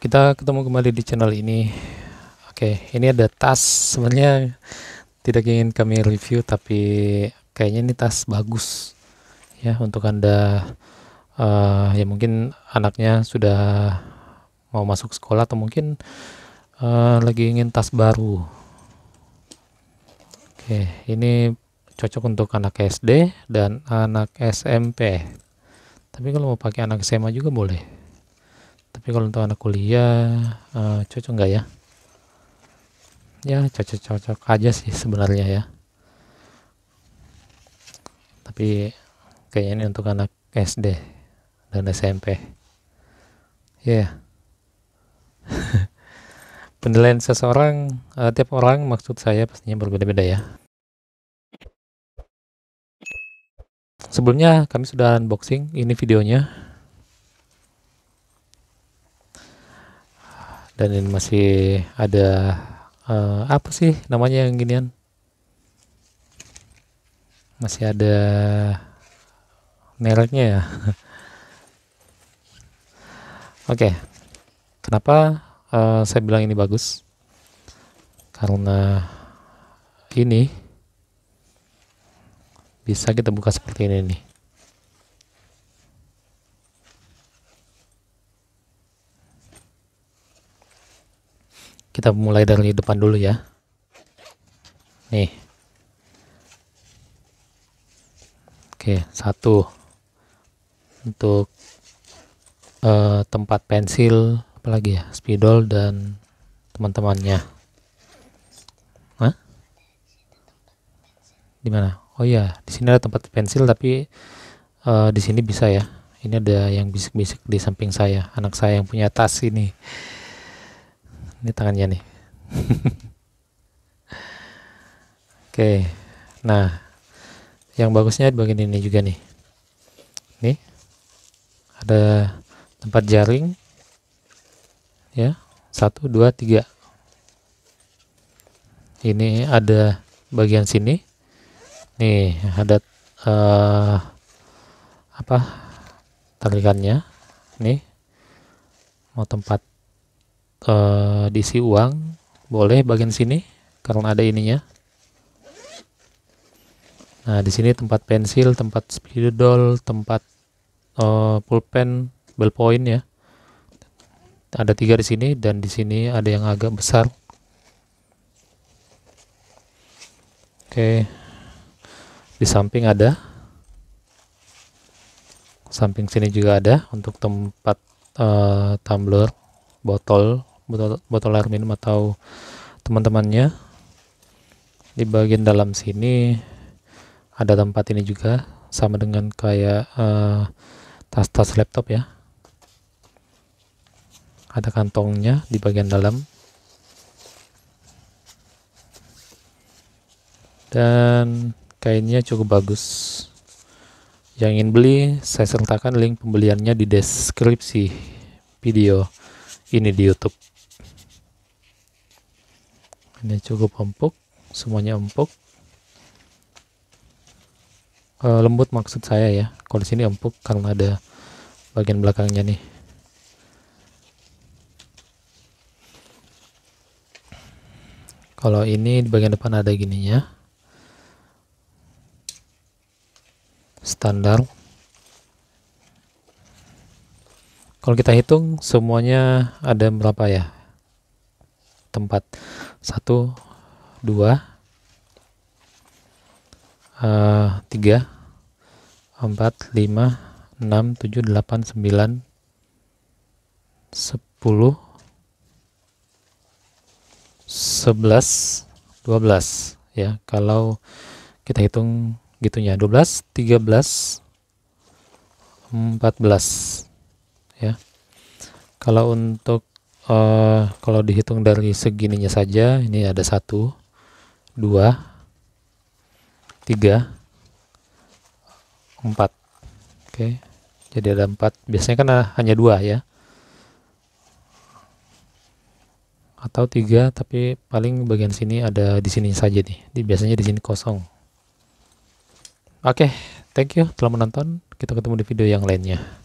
kita ketemu kembali di channel ini oke ini ada tas sebenarnya tidak ingin kami review tapi kayaknya ini tas bagus ya untuk anda uh, ya mungkin anaknya sudah mau masuk sekolah atau mungkin uh, lagi ingin tas baru oke ini cocok untuk anak SD dan anak SMP tapi kalau mau pakai anak SMA juga boleh tapi kalau untuk anak kuliah uh, cocok nggak ya ya cocok-cocok aja sih sebenarnya ya tapi kayaknya ini untuk anak SD dan SMP ya yeah. penilaian seseorang uh, tiap orang maksud saya pastinya berbeda-beda ya sebelumnya kami sudah unboxing ini videonya dan ini masih ada uh, apa sih namanya yang ginian masih ada mereknya ya oke okay. kenapa uh, saya bilang ini bagus karena ini bisa kita buka seperti ini nih kita mulai dari depan dulu ya nih oke satu untuk uh, tempat pensil apalagi ya spidol dan teman-temannya Dimana? di mana oh ya di sini ada tempat pensil tapi uh, di sini bisa ya ini ada yang bisik-bisik di samping saya anak saya yang punya tas ini ini tangannya nih oke nah yang bagusnya bagian ini juga nih Ini ada tempat jaring ya satu dua tiga ini ada bagian sini nih ada uh, apa tarikannya nih mau tempat uh, diisi uang boleh bagian sini karena ada ininya nah di sini tempat pensil tempat spidol tempat uh, pulpen ballpoint ya ada tiga di sini dan di sini ada yang agak besar oke di samping ada samping sini juga ada untuk tempat uh, tumbler botol botol, botol air minum atau teman-temannya di bagian dalam sini ada tempat ini juga sama dengan kayak tas eh, tas-tas laptop ya ada kantongnya di bagian dalam dan kainnya cukup bagus yang ingin beli saya sertakan link pembeliannya di deskripsi video ini di YouTube ini cukup empuk semuanya empuk e, lembut maksud saya ya kalau di sini empuk karena ada bagian belakangnya nih kalau ini di bagian depan ada gininya standar kalau kita hitung semuanya ada berapa ya tempat satu dua eh, tiga empat lima enam tujuh delapan sembilan sepuluh sebelas dua belas ya kalau kita hitung gitunya dua belas tiga belas empat belas ya kalau untuk Eh, kalau dihitung dari segininya saja ini ada satu dua tiga empat oke jadi ada empat biasanya kan hanya dua ya atau tiga tapi paling bagian sini ada di sini saja nih di, biasanya di sini kosong oke thank you telah menonton kita ketemu di video yang lainnya